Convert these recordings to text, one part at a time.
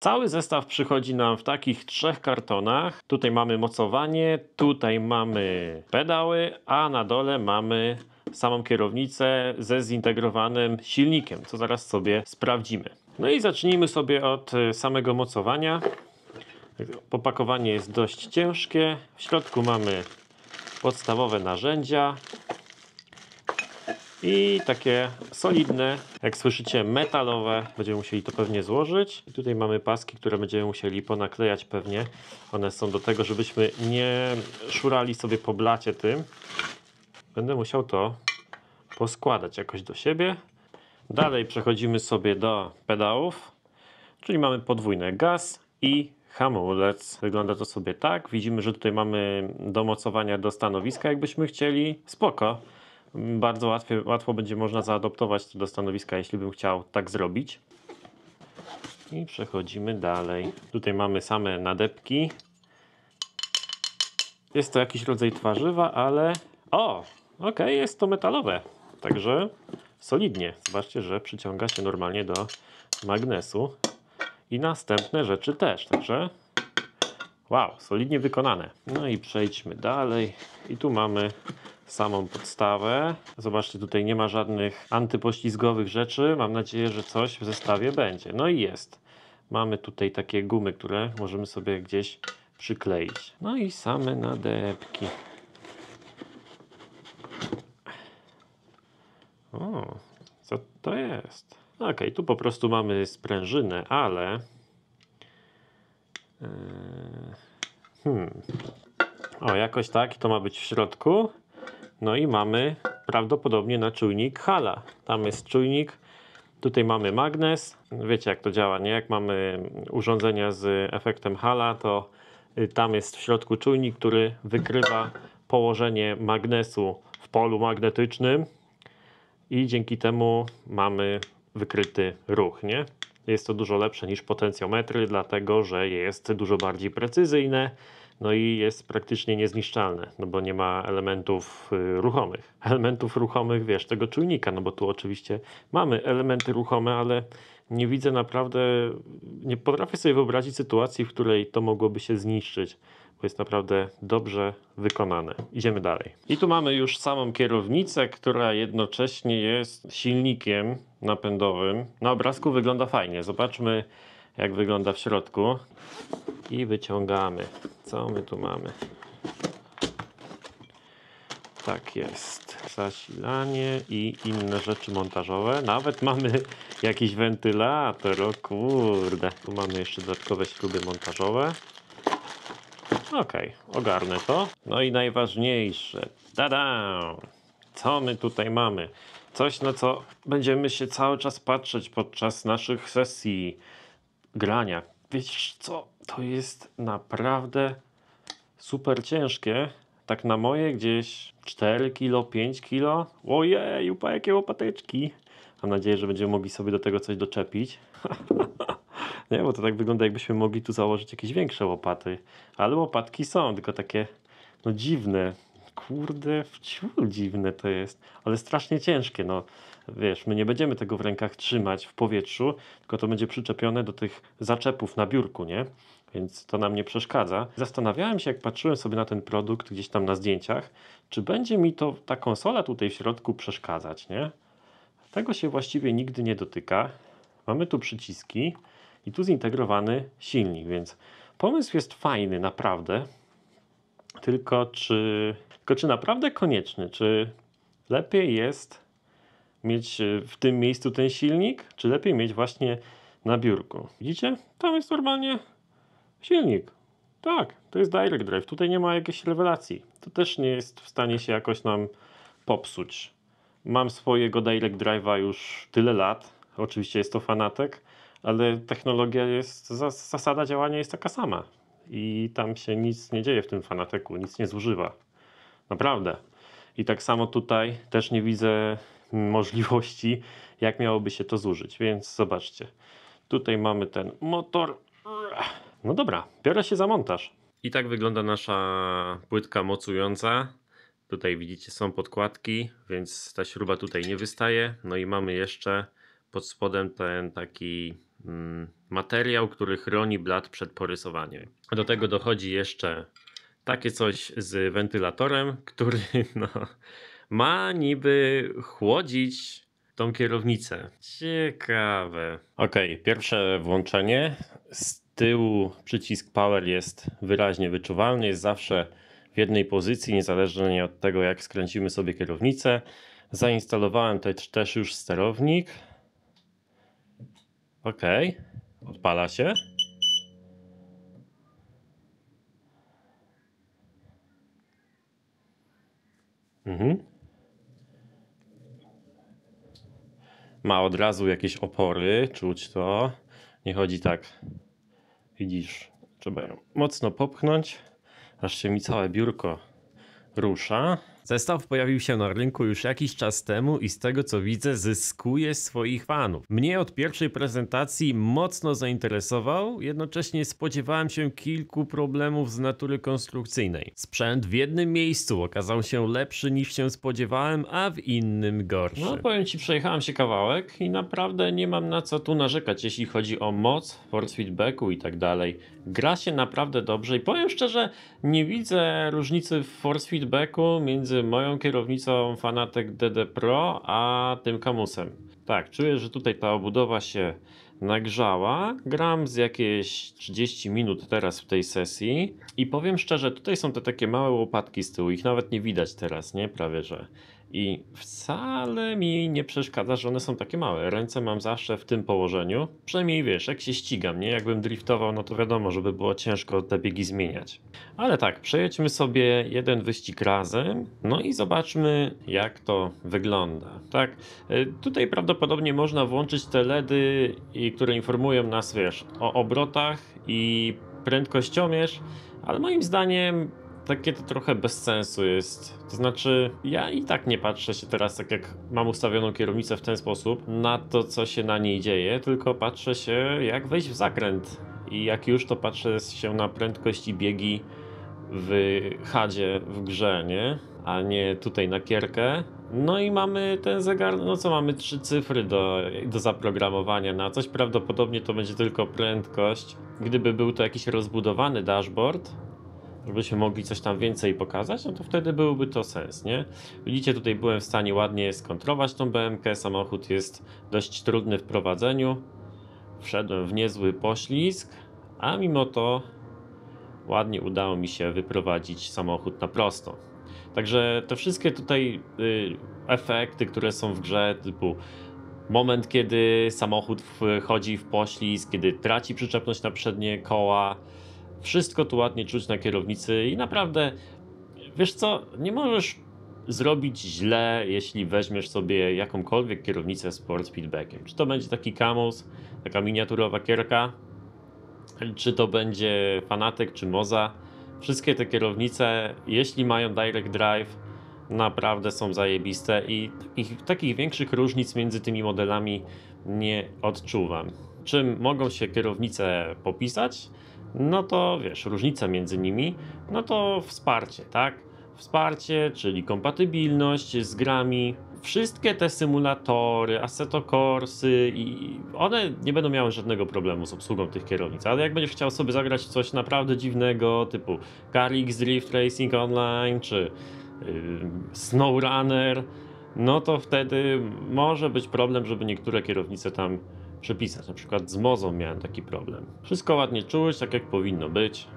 Cały zestaw przychodzi nam w takich trzech kartonach. Tutaj mamy mocowanie, tutaj mamy pedały, a na dole mamy samą kierownicę ze zintegrowanym silnikiem, co zaraz sobie sprawdzimy. No i zacznijmy sobie od e, samego mocowania. Opakowanie jest dość ciężkie. W środku mamy podstawowe narzędzia, i takie solidne, jak słyszycie, metalowe. Będziemy musieli to pewnie złożyć. I tutaj mamy paski, które będziemy musieli ponaklejać pewnie. One są do tego, żebyśmy nie szurali sobie po blacie tym. Będę musiał to poskładać jakoś do siebie. Dalej przechodzimy sobie do pedałów, czyli mamy podwójny gaz i hamulec. Wygląda to sobie tak. Widzimy, że tutaj mamy do mocowania do stanowiska, jakbyśmy chcieli. Spoko bardzo łatwo będzie można zaadoptować to do stanowiska, jeśli bym chciał tak zrobić. I przechodzimy dalej. Tutaj mamy same nadepki. Jest to jakiś rodzaj twarzywa, ale... O! ok, jest to metalowe. Także solidnie. Zobaczcie, że przyciąga się normalnie do magnesu. I następne rzeczy też, także... Wow, solidnie wykonane. No i przejdźmy dalej. I tu mamy samą podstawę. Zobaczcie, tutaj nie ma żadnych antypoślizgowych rzeczy. Mam nadzieję, że coś w zestawie będzie. No i jest. Mamy tutaj takie gumy, które możemy sobie gdzieś przykleić. No i same nadepki. O, co to jest? Ok, tu po prostu mamy sprężynę, ale... E, hmm. O, jakoś tak, to ma być w środku. No i mamy prawdopodobnie na czujnik hala. Tam jest czujnik, tutaj mamy magnes. Wiecie jak to działa, nie? Jak mamy urządzenia z efektem hala, to y, tam jest w środku czujnik, który wykrywa położenie magnesu w polu magnetycznym i dzięki temu mamy wykryty ruch, nie? Jest to dużo lepsze niż potencjometry, dlatego że jest dużo bardziej precyzyjne no i jest praktycznie niezniszczalne, no bo nie ma elementów y, ruchomych. Elementów ruchomych, wiesz, tego czujnika, no bo tu oczywiście mamy elementy ruchome, ale nie widzę naprawdę, nie potrafię sobie wyobrazić sytuacji, w której to mogłoby się zniszczyć, bo jest naprawdę dobrze wykonane. Idziemy dalej. I tu mamy już samą kierownicę, która jednocześnie jest silnikiem napędowym. Na obrazku wygląda fajnie. Zobaczmy jak wygląda w środku i wyciągamy co my tu mamy tak jest zasilanie i inne rzeczy montażowe nawet mamy jakiś wentylator o kurde tu mamy jeszcze dodatkowe śruby montażowe ok, ogarnę to no i najważniejsze tada co my tutaj mamy coś na co będziemy się cały czas patrzeć podczas naszych sesji grania. Wiesz co, to jest naprawdę super ciężkie. Tak na moje gdzieś 4 kilo, 5 kilo. Ojej, upa jakie łopateczki. Mam nadzieję, że będziemy mogli sobie do tego coś doczepić. Nie, bo to tak wygląda jakbyśmy mogli tu założyć jakieś większe łopaty. Ale łopatki są, tylko takie no dziwne. Kurde, wciul dziwne to jest. Ale strasznie ciężkie, no wiesz, my nie będziemy tego w rękach trzymać w powietrzu, tylko to będzie przyczepione do tych zaczepów na biurku, nie? Więc to nam nie przeszkadza. Zastanawiałem się, jak patrzyłem sobie na ten produkt gdzieś tam na zdjęciach, czy będzie mi to ta konsola tutaj w środku przeszkadzać, nie? Tego się właściwie nigdy nie dotyka. Mamy tu przyciski i tu zintegrowany silnik, więc pomysł jest fajny naprawdę. Tylko czy, tylko czy naprawdę konieczny? Czy lepiej jest mieć e, w tym miejscu ten silnik, czy lepiej mieć właśnie na biurku. Widzicie? Tam jest normalnie silnik. Tak, to jest direct drive. Tutaj nie ma jakiejś rewelacji. To też nie jest w stanie się jakoś nam popsuć. Mam swojego direct drive'a już tyle lat. Oczywiście jest to fanatek, ale technologia jest, zasada działania jest taka sama. I tam się nic nie dzieje w tym fanateku, nic nie zużywa. Naprawdę. I tak samo tutaj też nie widzę możliwości, jak miałoby się to zużyć. Więc zobaczcie, tutaj mamy ten motor. No dobra, biorę się za montaż. I tak wygląda nasza płytka mocująca. Tutaj widzicie są podkładki, więc ta śruba tutaj nie wystaje. No i mamy jeszcze pod spodem ten taki mm, materiał, który chroni blat przed porysowaniem. Do tego dochodzi jeszcze takie coś z wentylatorem, który no, ma niby chłodzić tą kierownicę. Ciekawe. Okej, okay, pierwsze włączenie. Z tyłu przycisk power jest wyraźnie wyczuwalny, jest zawsze w jednej pozycji, niezależnie od tego jak skręcimy sobie kierownicę. Zainstalowałem też, już sterownik. Ok, odpala się. Mhm. ma od razu jakieś opory, czuć to. Nie chodzi tak, widzisz, trzeba ją mocno popchnąć, aż się mi całe biurko rusza. Zestaw pojawił się na rynku już jakiś czas temu i z tego co widzę zyskuje swoich fanów. Mnie od pierwszej prezentacji mocno zainteresował, jednocześnie spodziewałem się kilku problemów z natury konstrukcyjnej. Sprzęt w jednym miejscu okazał się lepszy niż się spodziewałem, a w innym gorszy. No powiem ci, przejechałem się kawałek i naprawdę nie mam na co tu narzekać, jeśli chodzi o moc, force feedbacku i tak dalej. Gra się naprawdę dobrze i powiem szczerze, nie widzę różnicy w force feedbacku między między moją kierownicą Fanatec DD Pro a tym kamusem. Tak, czuję, że tutaj ta obudowa się nagrzała. Gram z jakieś 30 minut teraz w tej sesji i powiem szczerze, tutaj są te takie małe łopatki z tyłu, ich nawet nie widać teraz, nie? Prawie że. I wcale mi nie przeszkadza, że one są takie małe. Ręce mam zawsze w tym położeniu. Przynajmniej wiesz, jak się ścigam, nie? Jakbym driftował, no to wiadomo, żeby było ciężko te biegi zmieniać. Ale tak, przejedźmy sobie jeden wyścig razem, no i zobaczmy, jak to wygląda. Tak, y, tutaj prawdopodobnie można włączyć te LEDy, które informują nas, wiesz, o obrotach i prędkościomierz, ale moim zdaniem takie to trochę bez sensu jest. To znaczy, ja i tak nie patrzę się teraz, tak jak mam ustawioną kierownicę w ten sposób, na to, co się na niej dzieje, tylko patrzę się, jak wejść w zakręt. I jak już, to patrzę się na prędkość i biegi w hadzie w grze, nie? A nie tutaj na kierkę. No i mamy ten zegar, no co mamy trzy cyfry do, do zaprogramowania na coś. Prawdopodobnie to będzie tylko prędkość. Gdyby był to jakiś rozbudowany dashboard, żebyśmy mogli coś tam więcej pokazać, no to wtedy byłby to sens, nie? Widzicie, tutaj byłem w stanie ładnie skontrolować tą BMK, samochód jest dość trudny w prowadzeniu, wszedłem w niezły poślizg, a mimo to ładnie udało mi się wyprowadzić samochód na prosto. Także te wszystkie tutaj y, efekty, które są w grze, typu moment, kiedy samochód wchodzi w poślizg, kiedy traci przyczepność na przednie koła, wszystko tu ładnie czuć na kierownicy i naprawdę, wiesz co, nie możesz zrobić źle, jeśli weźmiesz sobie jakąkolwiek kierownicę sport feedbackiem. Czy to będzie taki Camus, taka miniaturowa kierka, czy to będzie Fanatek, czy Moza. Wszystkie te kierownice, jeśli mają direct drive, naprawdę są zajebiste i takich, takich większych różnic między tymi modelami nie odczuwam. Czym mogą się kierownice popisać? no to wiesz, różnica między nimi, no to wsparcie, tak? Wsparcie, czyli kompatybilność z grami. Wszystkie te symulatory, asetokorsy i one nie będą miały żadnego problemu z obsługą tych kierownic, ale jak będziesz chciał sobie zagrać coś naprawdę dziwnego typu CarX Drift Racing Online czy yy, SnowRunner, no to wtedy może być problem, żeby niektóre kierownice tam przepisać. Na przykład z mozą miałem taki problem. Wszystko ładnie czułeś, tak jak powinno być.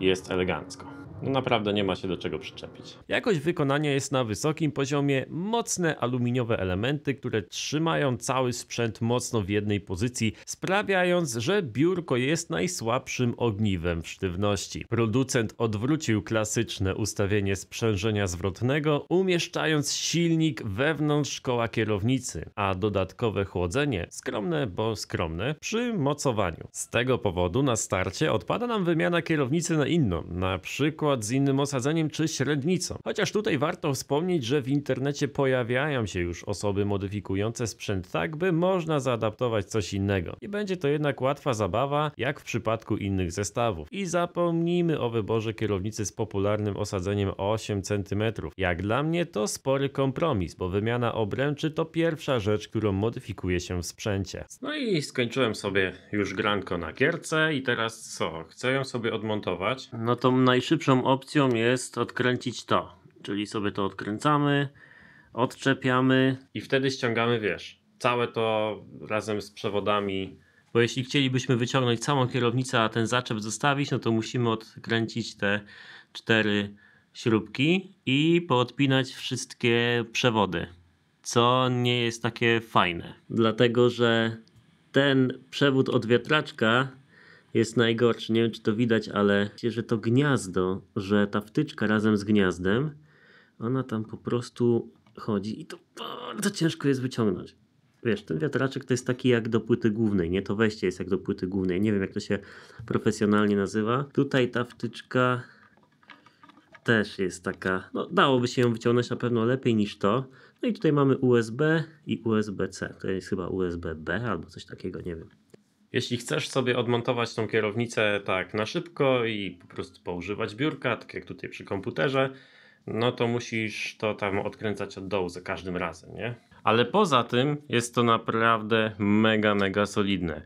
Jest elegancko. No naprawdę nie ma się do czego przyczepić. Jakość wykonania jest na wysokim poziomie, mocne aluminiowe elementy, które trzymają cały sprzęt mocno w jednej pozycji, sprawiając, że biurko jest najsłabszym ogniwem w sztywności. Producent odwrócił klasyczne ustawienie sprzężenia zwrotnego, umieszczając silnik wewnątrz koła kierownicy, a dodatkowe chłodzenie, skromne bo skromne, przy mocowaniu. Z tego powodu na starcie odpada nam wymiana kierownicy na inną, na przykład przykład z innym osadzeniem czy średnicą. Chociaż tutaj warto wspomnieć, że w internecie pojawiają się już osoby modyfikujące sprzęt tak, by można zaadaptować coś innego. I będzie to jednak łatwa zabawa, jak w przypadku innych zestawów. I zapomnijmy o wyborze kierownicy z popularnym osadzeniem 8 cm. Jak dla mnie to spory kompromis, bo wymiana obręczy to pierwsza rzecz, którą modyfikuje się w sprzęcie. No i skończyłem sobie już granko na gierce i teraz co? Chcę ją sobie odmontować. No to najszybszą Pierwszą opcją jest odkręcić to, czyli sobie to odkręcamy, odczepiamy i wtedy ściągamy, wiesz, całe to razem z przewodami. Bo jeśli chcielibyśmy wyciągnąć całą kierownicę, a ten zaczep zostawić, no to musimy odkręcić te cztery śrubki i poodpinać wszystkie przewody, co nie jest takie fajne, dlatego że ten przewód od wiatraczka jest najgorszy. Nie wiem, czy to widać, ale że to gniazdo, że ta wtyczka razem z gniazdem, ona tam po prostu chodzi i to bardzo ciężko jest wyciągnąć. Wiesz, ten wiatraczek to jest taki jak do płyty głównej, nie? To wejście jest jak do płyty głównej. Nie wiem, jak to się profesjonalnie nazywa. Tutaj ta wtyczka też jest taka, no dałoby się ją wyciągnąć na pewno lepiej niż to. No i tutaj mamy USB i USB-C. To jest chyba USB-B albo coś takiego, nie wiem. Jeśli chcesz sobie odmontować tą kierownicę tak na szybko i po prostu poużywać biurka, tak jak tutaj przy komputerze, no to musisz to tam odkręcać od dołu za każdym razem, nie? Ale poza tym jest to naprawdę mega, mega solidne.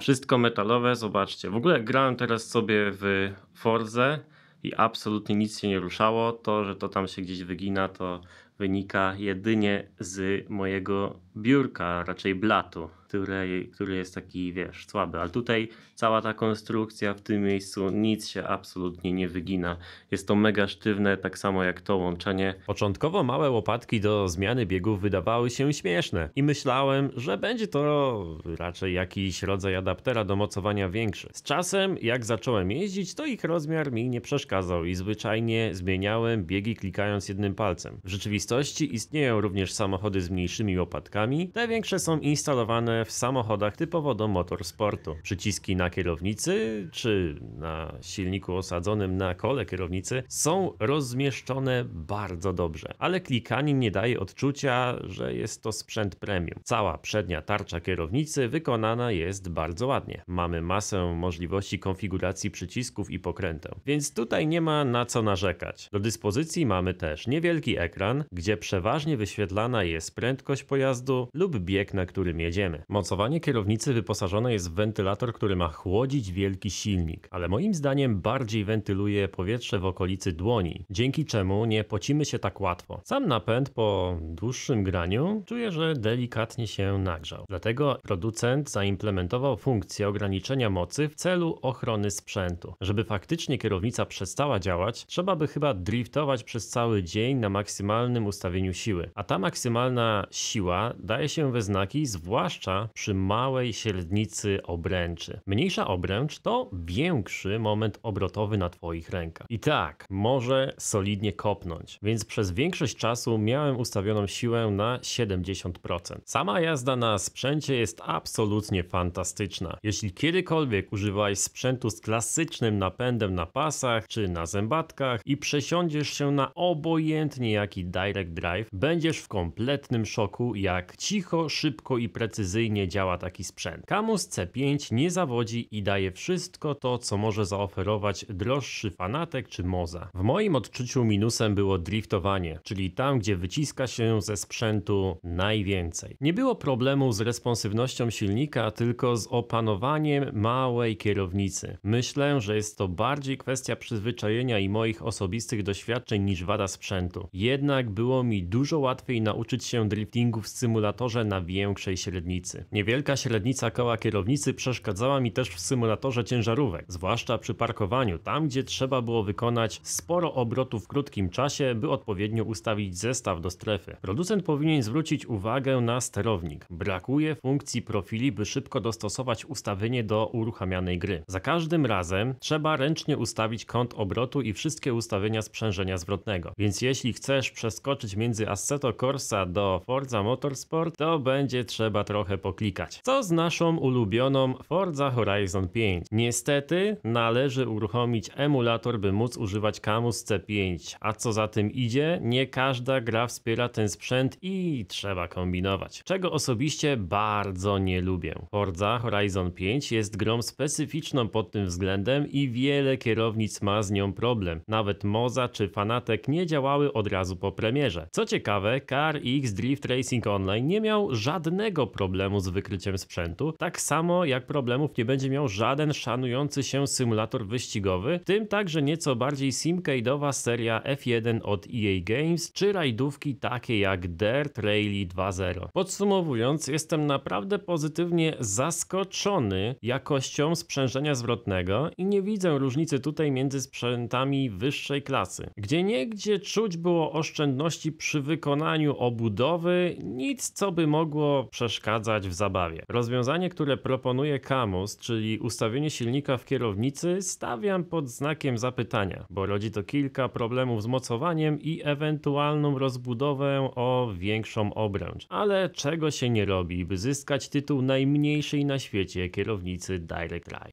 Wszystko metalowe, zobaczcie. W ogóle grałem teraz sobie w Forze i absolutnie nic się nie ruszało. To, że to tam się gdzieś wygina, to wynika jedynie z mojego biurka, raczej blatu, który, który jest taki, wiesz, słaby. Ale tutaj cała ta konstrukcja w tym miejscu, nic się absolutnie nie wygina. Jest to mega sztywne, tak samo jak to łączenie. Początkowo małe łopatki do zmiany biegów wydawały się śmieszne i myślałem, że będzie to raczej jakiś rodzaj adaptera do mocowania większy. Z czasem, jak zacząłem jeździć, to ich rozmiar mi nie przeszkadzał i zwyczajnie zmieniałem biegi klikając jednym palcem. W rzeczywistości rzeczywistości istnieją również samochody z mniejszymi łopatkami. Te większe są instalowane w samochodach typowo do motorsportu. Przyciski na kierownicy czy na silniku osadzonym na kole kierownicy są rozmieszczone bardzo dobrze, ale klikanie nie daje odczucia, że jest to sprzęt premium. Cała przednia tarcza kierownicy wykonana jest bardzo ładnie. Mamy masę możliwości konfiguracji przycisków i pokrętę, więc tutaj nie ma na co narzekać. Do dyspozycji mamy też niewielki ekran, gdzie przeważnie wyświetlana jest prędkość pojazdu lub bieg, na którym jedziemy. Mocowanie kierownicy wyposażone jest w wentylator, który ma chłodzić wielki silnik, ale moim zdaniem bardziej wentyluje powietrze w okolicy dłoni, dzięki czemu nie pocimy się tak łatwo. Sam napęd po dłuższym graniu czuję, że delikatnie się nagrzał. Dlatego producent zaimplementował funkcję ograniczenia mocy w celu ochrony sprzętu. Żeby faktycznie kierownica przestała działać, trzeba by chyba driftować przez cały dzień na maksymalnym ustawieniu siły. A ta maksymalna siła daje się we znaki zwłaszcza przy małej średnicy obręczy. Mniejsza obręcz to większy moment obrotowy na Twoich rękach. I tak, może solidnie kopnąć, więc przez większość czasu miałem ustawioną siłę na 70%. Sama jazda na sprzęcie jest absolutnie fantastyczna. Jeśli kiedykolwiek używałeś sprzętu z klasycznym napędem na pasach czy na zębatkach i przesiądziesz się na obojętnie jaki daj. Direct Drive, będziesz w kompletnym szoku, jak cicho, szybko i precyzyjnie działa taki sprzęt. Camus C5 nie zawodzi i daje wszystko to, co może zaoferować droższy fanatek czy moza. W moim odczuciu minusem było driftowanie, czyli tam, gdzie wyciska się ze sprzętu najwięcej. Nie było problemu z responsywnością silnika, tylko z opanowaniem małej kierownicy. Myślę, że jest to bardziej kwestia przyzwyczajenia i moich osobistych doświadczeń niż wada sprzętu. Jednak był było mi dużo łatwiej nauczyć się driftingu w symulatorze na większej średnicy. Niewielka średnica koła kierownicy przeszkadzała mi też w symulatorze ciężarówek, zwłaszcza przy parkowaniu, tam gdzie trzeba było wykonać sporo obrotów w krótkim czasie, by odpowiednio ustawić zestaw do strefy. Producent powinien zwrócić uwagę na sterownik. Brakuje funkcji profili, by szybko dostosować ustawienie do uruchamianej gry. Za każdym razem trzeba ręcznie ustawić kąt obrotu i wszystkie ustawienia sprzężenia zwrotnego. Więc jeśli chcesz przeskoczyć przeskoczyć między Assetto Corsa do Forza Motorsport, to będzie trzeba trochę poklikać. Co z naszą ulubioną Forza Horizon 5? Niestety należy uruchomić emulator, by móc używać Camus C5, a co za tym idzie, nie każda gra wspiera ten sprzęt i trzeba kombinować. Czego osobiście bardzo nie lubię. Forza Horizon 5 jest grą specyficzną pod tym względem i wiele kierownic ma z nią problem. Nawet Moza czy Fanatek nie działały od razu po premierze. Co ciekawe, Car X Drift Racing Online nie miał żadnego problemu z wykryciem sprzętu, tak samo jak problemów nie będzie miał żaden szanujący się symulator wyścigowy, tym także nieco bardziej simcade'owa seria F1 od EA Games, czy rajdówki takie jak Dirt Rally 2.0. Podsumowując, jestem naprawdę pozytywnie zaskoczony jakością sprzężenia zwrotnego i nie widzę różnicy tutaj między sprzętami wyższej klasy. Gdzie niegdzie czuć było oszczędności trudności przy wykonaniu obudowy, nic co by mogło przeszkadzać w zabawie. Rozwiązanie, które proponuje Camus, czyli ustawienie silnika w kierownicy, stawiam pod znakiem zapytania, bo rodzi to kilka problemów z mocowaniem i ewentualną rozbudowę o większą obręcz. Ale czego się nie robi, by zyskać tytuł najmniejszej na świecie kierownicy Direct Drive.